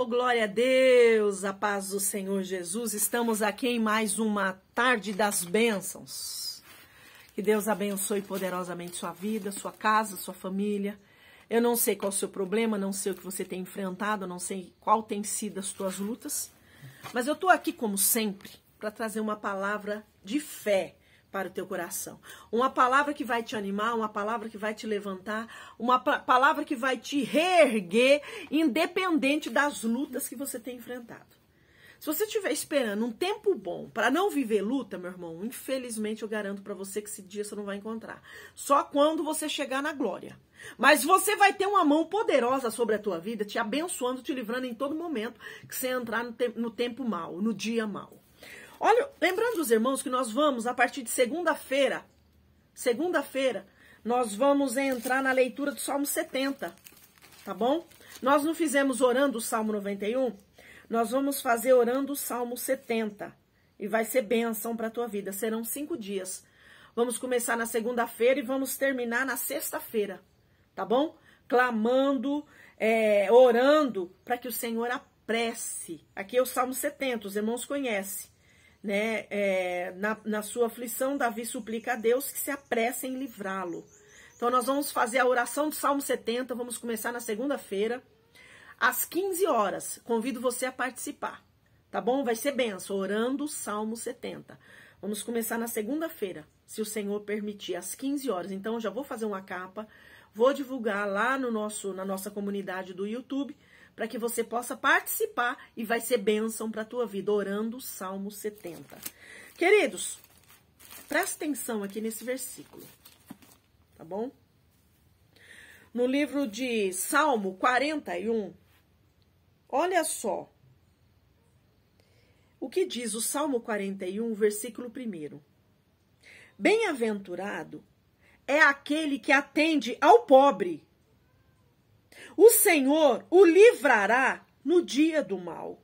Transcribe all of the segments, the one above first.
Oh, glória a Deus, a paz do Senhor Jesus. Estamos aqui em mais uma tarde das bênçãos. Que Deus abençoe poderosamente sua vida, sua casa, sua família. Eu não sei qual o seu problema, não sei o que você tem enfrentado, não sei qual tem sido as suas lutas, mas eu estou aqui como sempre para trazer uma palavra de fé, para o teu coração. Uma palavra que vai te animar, uma palavra que vai te levantar, uma palavra que vai te reerguer, independente das lutas que você tem enfrentado. Se você estiver esperando um tempo bom para não viver luta, meu irmão, infelizmente eu garanto para você que esse dia você não vai encontrar. Só quando você chegar na glória. Mas você vai ter uma mão poderosa sobre a tua vida, te abençoando, te livrando em todo momento que você entrar no, te no tempo mal, no dia mal. Olha, lembrando os irmãos que nós vamos, a partir de segunda-feira, segunda-feira, nós vamos entrar na leitura do Salmo 70, tá bom? Nós não fizemos orando o Salmo 91, nós vamos fazer orando o Salmo 70. E vai ser bênção para a tua vida. Serão cinco dias. Vamos começar na segunda-feira e vamos terminar na sexta-feira, tá bom? Clamando, é, orando para que o Senhor apresse. Aqui é o Salmo 70, os irmãos conhecem né? É, na, na sua aflição, Davi suplica a Deus que se apresse em livrá-lo. Então, nós vamos fazer a oração do Salmo 70, vamos começar na segunda-feira, às 15 horas. Convido você a participar, tá bom? Vai ser benção, orando o Salmo 70. Vamos começar na segunda-feira, se o Senhor permitir, às 15 horas. Então, eu já vou fazer uma capa, vou divulgar lá no nosso, na nossa comunidade do YouTube para que você possa participar e vai ser bênção para a tua vida, orando o Salmo 70. Queridos, presta atenção aqui nesse versículo, tá bom? No livro de Salmo 41, olha só o que diz o Salmo 41, versículo 1. Bem-aventurado é aquele que atende ao pobre o Senhor o livrará no dia do mal.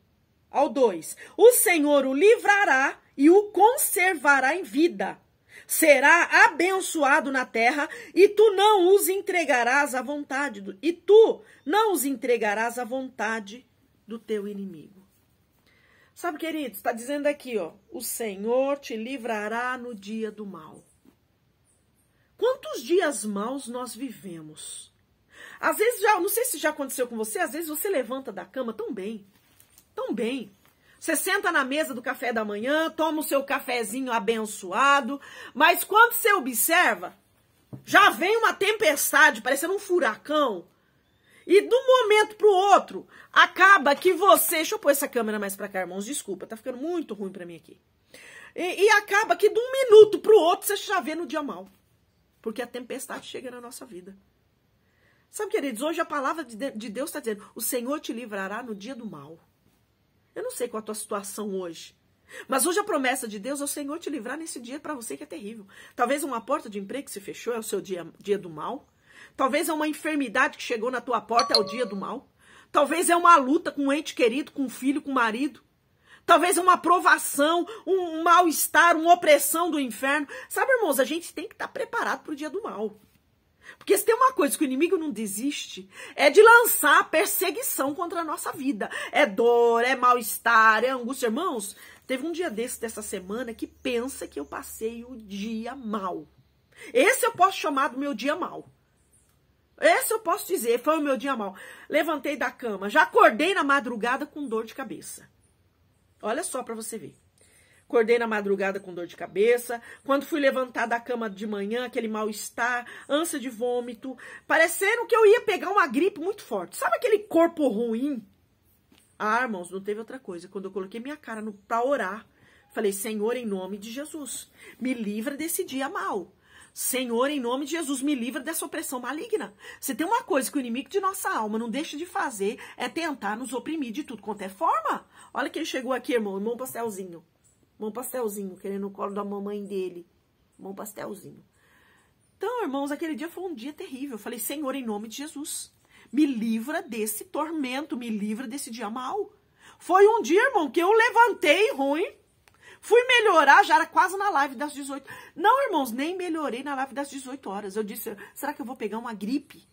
Ao 2. O Senhor o livrará e o conservará em vida. Será abençoado na terra e tu não os entregarás à vontade do, e tu não os entregarás à vontade do teu inimigo. Sabe, queridos, está dizendo aqui, ó, o Senhor te livrará no dia do mal. Quantos dias maus nós vivemos? Às vezes já, não sei se já aconteceu com você, às vezes você levanta da cama tão bem, tão bem. Você senta na mesa do café da manhã, toma o seu cafezinho abençoado, mas quando você observa, já vem uma tempestade, parecendo um furacão. E de um momento pro outro, acaba que você. Deixa eu pôr essa câmera mais pra cá, irmãos. Desculpa, tá ficando muito ruim pra mim aqui. E, e acaba que de um minuto pro outro você já vê no dia mal. Porque a tempestade chega na nossa vida. Sabe, queridos, hoje a palavra de Deus está dizendo: o Senhor te livrará no dia do mal. Eu não sei qual a tua situação hoje. Mas hoje a promessa de Deus é o Senhor te livrar nesse dia para você que é terrível. Talvez uma porta de emprego que se fechou é o seu dia, dia do mal. Talvez é uma enfermidade que chegou na tua porta é o dia do mal. Talvez é uma luta com um ente querido, com um filho, com um marido. Talvez é uma provação, um mal-estar, uma opressão do inferno. Sabe, irmãos, a gente tem que estar tá preparado para o dia do mal. Porque se tem uma coisa que o inimigo não desiste, é de lançar perseguição contra a nossa vida. É dor, é mal-estar, é angústia. Irmãos, teve um dia desse, dessa semana, que pensa que eu passei o dia mal. Esse eu posso chamar do meu dia mal. Esse eu posso dizer, foi o meu dia mal. Levantei da cama, já acordei na madrugada com dor de cabeça. Olha só para você ver. Acordei na madrugada com dor de cabeça. Quando fui levantar da cama de manhã, aquele mal-estar, ânsia de vômito, parecendo que eu ia pegar uma gripe muito forte. Sabe aquele corpo ruim? Ah, irmãos, não teve outra coisa. Quando eu coloquei minha cara no, pra orar, falei: Senhor, em nome de Jesus, me livra desse dia mal. Senhor, em nome de Jesus, me livra dessa opressão maligna. Se tem uma coisa que o inimigo de nossa alma não deixa de fazer, é tentar nos oprimir de tudo quanto é forma. Olha quem chegou aqui, irmão, irmão Pastelzinho. Mão pastelzinho, querendo o colo da mamãe dele. Mão pastelzinho. Então, irmãos, aquele dia foi um dia terrível. Eu falei, Senhor, em nome de Jesus, me livra desse tormento, me livra desse dia mal. Foi um dia, irmão, que eu levantei ruim, Fui melhorar, já era quase na live das 18. Não, irmãos, nem melhorei na live das 18 horas. Eu disse, será que eu vou pegar uma gripe?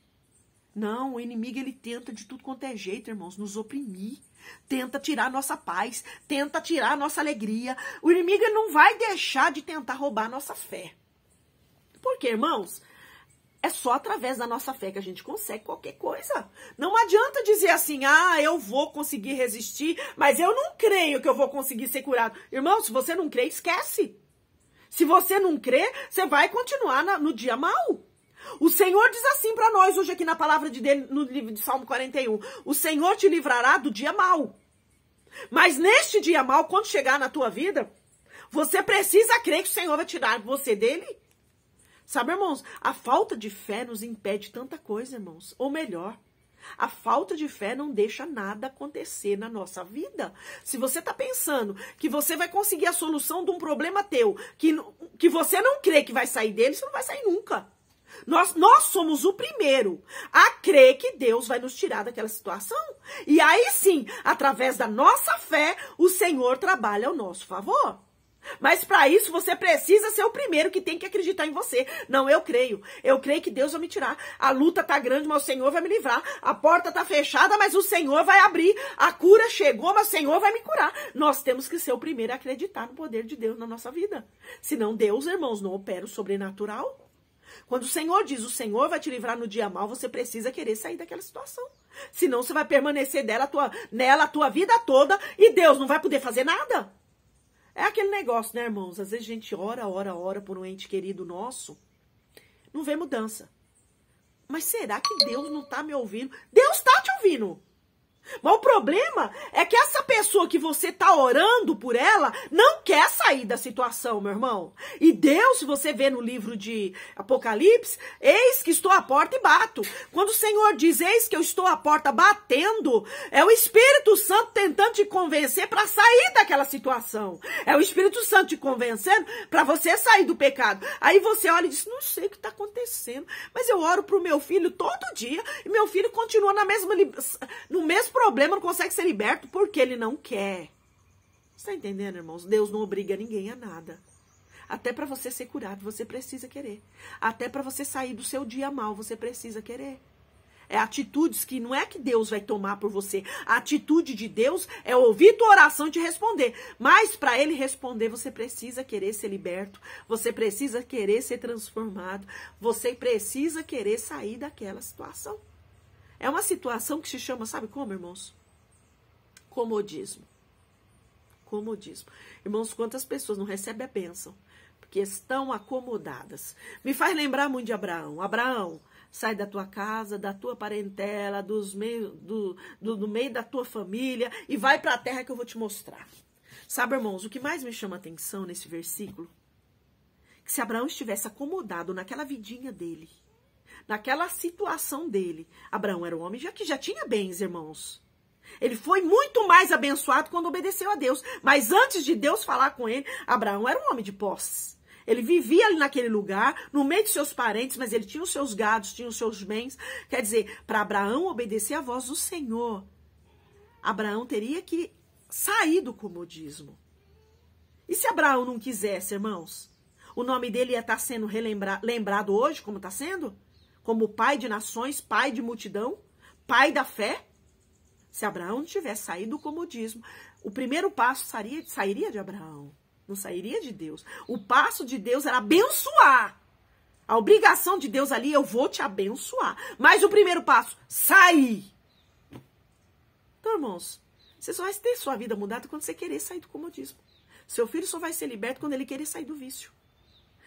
Não, o inimigo ele tenta de tudo quanto é jeito, irmãos, nos oprimir. Tenta tirar a nossa paz, tenta tirar a nossa alegria. O inimigo não vai deixar de tentar roubar a nossa fé. Porque, irmãos, é só através da nossa fé que a gente consegue qualquer coisa. Não adianta dizer assim, ah, eu vou conseguir resistir, mas eu não creio que eu vou conseguir ser curado. Irmão, se você não crê, esquece. Se você não crê, você vai continuar na, no dia mau. O Senhor diz assim para nós hoje aqui na palavra de Deus, no livro de Salmo 41. O Senhor te livrará do dia mal. Mas neste dia mal, quando chegar na tua vida, você precisa crer que o Senhor vai tirar você dele. Sabe, irmãos, a falta de fé nos impede tanta coisa, irmãos. Ou melhor, a falta de fé não deixa nada acontecer na nossa vida. Se você está pensando que você vai conseguir a solução de um problema teu, que, que você não crê que vai sair dele, você não vai sair nunca. Nós, nós somos o primeiro a crer que Deus vai nos tirar daquela situação. E aí sim, através da nossa fé, o Senhor trabalha ao nosso favor. Mas para isso você precisa ser o primeiro que tem que acreditar em você. Não, eu creio. Eu creio que Deus vai me tirar. A luta tá grande, mas o Senhor vai me livrar. A porta tá fechada, mas o Senhor vai abrir. A cura chegou, mas o Senhor vai me curar. Nós temos que ser o primeiro a acreditar no poder de Deus na nossa vida. Senão Deus, irmãos, não opera o sobrenatural. Quando o Senhor diz, o Senhor vai te livrar no dia mal, você precisa querer sair daquela situação. Senão você vai permanecer dela, tua, nela a tua vida toda e Deus não vai poder fazer nada. É aquele negócio, né, irmãos? Às vezes a gente ora, ora, ora por um ente querido nosso, não vê mudança. Mas será que Deus não está me ouvindo? Deus está te ouvindo. Mas o problema é que essa pessoa que você está orando por ela não quer sair da situação, meu irmão. E Deus, se você vê no livro de Apocalipse, eis que estou à porta e bato. Quando o Senhor diz, eis que eu estou à porta batendo, é o Espírito Santo tentando te convencer para sair daquela situação. É o Espírito Santo te convencendo para você sair do pecado. Aí você olha e diz: não sei o que está acontecendo, mas eu oro para o meu filho todo dia e meu filho continua na mesma no mesmo problema, não consegue ser liberto porque ele não quer. Está entendendo, irmãos? Deus não obriga ninguém a nada. Até para você ser curado, você precisa querer. Até para você sair do seu dia mal, você precisa querer. É atitudes que não é que Deus vai tomar por você. A atitude de Deus é ouvir tua oração e te responder. Mas para ele responder, você precisa querer ser liberto, você precisa querer ser transformado, você precisa querer sair daquela situação. É uma situação que se chama, sabe como, irmãos? Comodismo. Comodismo. Irmãos, quantas pessoas não recebem a bênção? Porque estão acomodadas. Me faz lembrar muito de Abraão. Abraão, sai da tua casa, da tua parentela, dos meio, do, do, do meio da tua família e vai para a terra que eu vou te mostrar. Sabe, irmãos, o que mais me chama atenção nesse versículo? Que se Abraão estivesse acomodado naquela vidinha dele, naquela situação dele. Abraão era um homem já que já tinha bens, irmãos. Ele foi muito mais abençoado quando obedeceu a Deus. Mas antes de Deus falar com ele, Abraão era um homem de posse. Ele vivia ali naquele lugar, no meio de seus parentes, mas ele tinha os seus gados, tinha os seus bens. Quer dizer, para Abraão obedecer a voz do Senhor, Abraão teria que sair do comodismo. E se Abraão não quisesse, irmãos? O nome dele ia estar tá sendo lembrado hoje, como está sendo? como pai de nações, pai de multidão, pai da fé. Se Abraão não tivesse saído do comodismo, o primeiro passo sairia, sairia de Abraão, não sairia de Deus. O passo de Deus era abençoar. A obrigação de Deus ali, eu vou te abençoar. Mas o primeiro passo, sair. Então, irmãos, você só vai ter sua vida mudada quando você querer sair do comodismo. Seu filho só vai ser liberto quando ele querer sair do vício.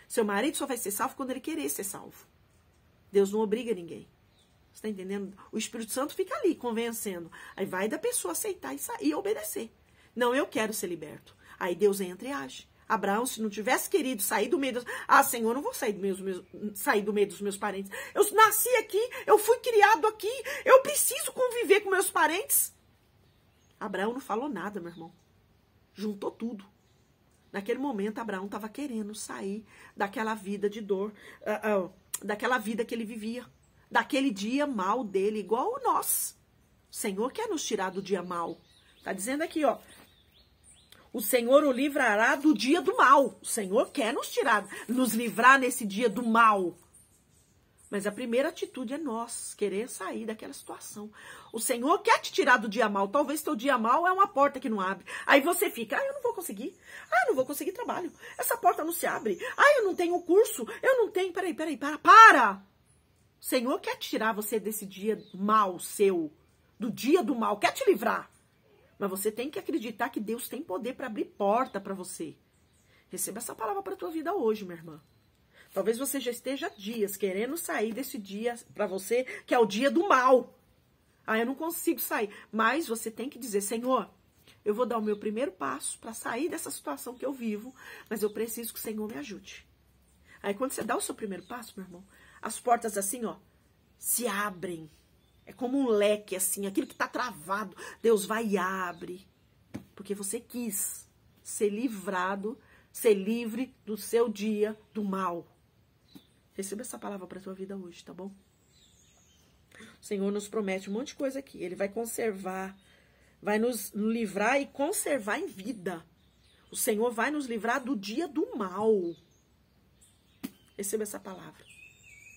Seu marido só vai ser salvo quando ele querer ser salvo. Deus não obriga ninguém. Você está entendendo? O Espírito Santo fica ali convencendo. Aí vai da pessoa aceitar e, sair, e obedecer. Não, eu quero ser liberto. Aí Deus entra e age. Abraão, se não tivesse querido sair do meio dos... Ah, Senhor, eu não vou sair do, meio meus... sair do meio dos meus parentes. Eu nasci aqui, eu fui criado aqui, eu preciso conviver com meus parentes. Abraão não falou nada, meu irmão. Juntou tudo. Naquele momento, Abraão estava querendo sair daquela vida de dor. Uh, daquela vida que ele vivia, daquele dia mal dele, igual nós. O Senhor quer nos tirar do dia mal. Tá dizendo aqui, ó. O Senhor o livrará do dia do mal. O Senhor quer nos tirar, nos livrar nesse dia do mal. Mas a primeira atitude é nós querer sair daquela situação. O Senhor quer te tirar do dia mal. Talvez teu dia mal é uma porta que não abre. Aí você fica, ah, eu não vou conseguir. Ah, eu não vou conseguir trabalho. Essa porta não se abre. Ah, eu não tenho curso. Eu não tenho. Peraí, peraí, para, para! O Senhor quer te tirar você desse dia mal seu, do dia do mal, quer te livrar. Mas você tem que acreditar que Deus tem poder para abrir porta para você. Receba essa palavra para tua vida hoje, minha irmã. Talvez você já esteja dias querendo sair desse dia para você, que é o dia do mal. Ah, eu não consigo sair. Mas você tem que dizer, Senhor, eu vou dar o meu primeiro passo para sair dessa situação que eu vivo, mas eu preciso que o Senhor me ajude. Aí quando você dá o seu primeiro passo, meu irmão, as portas assim, ó, se abrem. É como um leque assim, aquilo que está travado, Deus vai e abre. Porque você quis ser livrado, ser livre do seu dia do mal. Receba essa palavra para tua vida hoje, tá bom? O Senhor nos promete um monte de coisa aqui. Ele vai conservar, vai nos livrar e conservar em vida. O Senhor vai nos livrar do dia do mal. Receba essa palavra.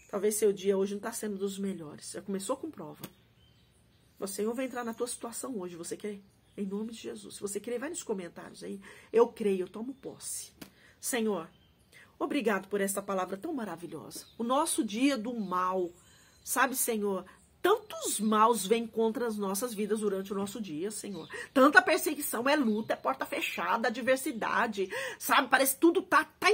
Talvez seu dia hoje não está sendo dos melhores. Já começou com prova. O Senhor vai entrar na tua situação hoje. Você quer? Em nome de Jesus. Se você quer, vai nos comentários aí. Eu creio, eu tomo posse. Senhor, Obrigado por essa palavra tão maravilhosa. O nosso dia do mal, sabe, Senhor? Tantos maus vêm contra as nossas vidas durante o nosso dia, Senhor. Tanta perseguição, é luta, é porta fechada, adversidade, sabe? Parece que tudo tá, tá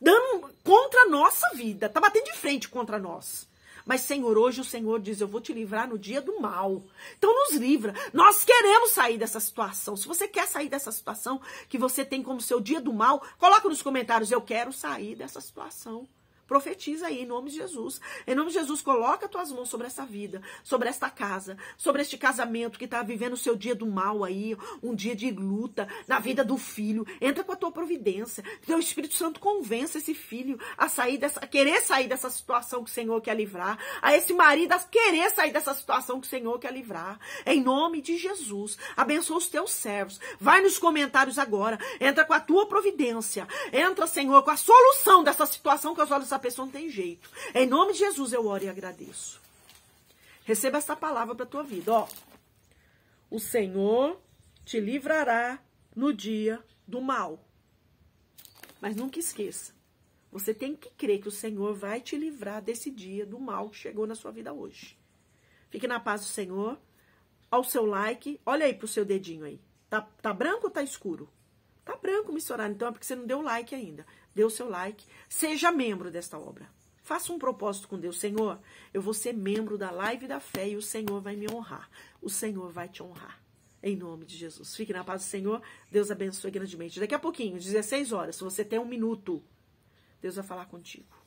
dando contra a nossa vida, tá batendo de frente contra nós. Mas, Senhor, hoje o Senhor diz: Eu vou te livrar no dia do mal. Então, nos livra. Nós queremos sair dessa situação. Se você quer sair dessa situação que você tem como seu dia do mal, coloca nos comentários: Eu quero sair dessa situação. Profetiza aí em nome de Jesus. Em nome de Jesus, coloca tuas mãos sobre essa vida, sobre esta casa, sobre este casamento que está vivendo o seu dia do mal aí, um dia de luta, na vida do filho. Entra com a tua providência. Teu Espírito Santo convence esse filho a sair dessa, a querer sair dessa situação que o Senhor quer livrar, a esse marido a querer sair dessa situação que o Senhor quer livrar. Em nome de Jesus, abençoa os teus servos. Vai nos comentários agora. Entra com a tua providência. Entra, Senhor, com a solução dessa situação que os olhos essa pessoa não tem jeito. Em nome de Jesus eu oro e agradeço. Receba esta palavra para tua vida, ó. O Senhor te livrará no dia do mal. Mas nunca esqueça, você tem que crer que o Senhor vai te livrar desse dia do mal que chegou na sua vida hoje. Fique na paz do Senhor. Ao seu like, olha aí pro seu dedinho aí. Tá, tá branco ou tá escuro? Tá branco misturado, então é porque você não deu like ainda. Dê o seu like, seja membro desta obra. Faça um propósito com Deus, Senhor. Eu vou ser membro da live da fé e o Senhor vai me honrar. O Senhor vai te honrar. Em nome de Jesus. Fique na paz do Senhor. Deus abençoe grandemente. Daqui a pouquinho, 16 horas, se você tem um minuto, Deus vai falar contigo.